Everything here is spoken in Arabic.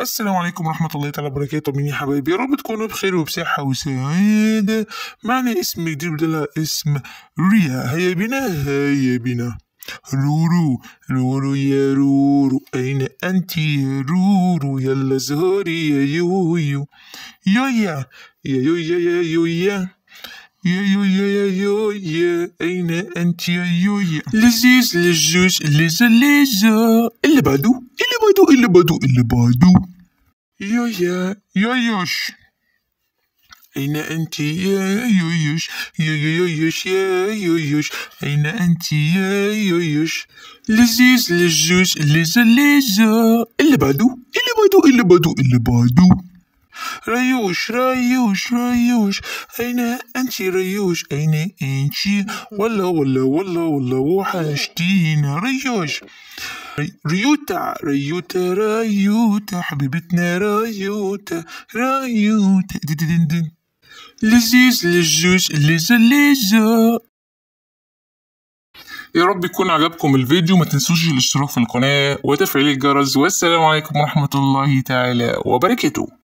السلام عليكم ورحمة الله تعالى وبركاته مني حبايبي يا رب تكونوا بخير وبصحة وسعادة معنا اسم جديد بدل اسم ريا هيا بنا هيا بنا رورو رورو يا رورو أين أنت يا رورو يلا زهري يا يويو يويا يا يويا يا يويا يا يويا يا يويا أين أنت يا يويا لزيز لزوز لزا لزا اللي بعده بدو اللي بدو اللي بدو يا يا يوش أين أنت يا يويوش يا يويوش يا يويوش أين أنت يا يويوش لزيز لزوز لزا لزا اللي بعده اللي بعده اللي بعده اللي بعده ريوش ريوش ريوش أين أنت ريوش أين أنت ولا ولا ولا ولا وحشتينا ريوش ريوتا ريوتا ريوتا حبيبتنا ريوتا ريوتا دي دي دي دي. لذيذ لزوز لزا لزا يا رب يكون عجبكم الفيديو ما تنسوش الاشتراك في القناة وتفعيل الجرس والسلام عليكم ورحمة الله تعالى وبركاته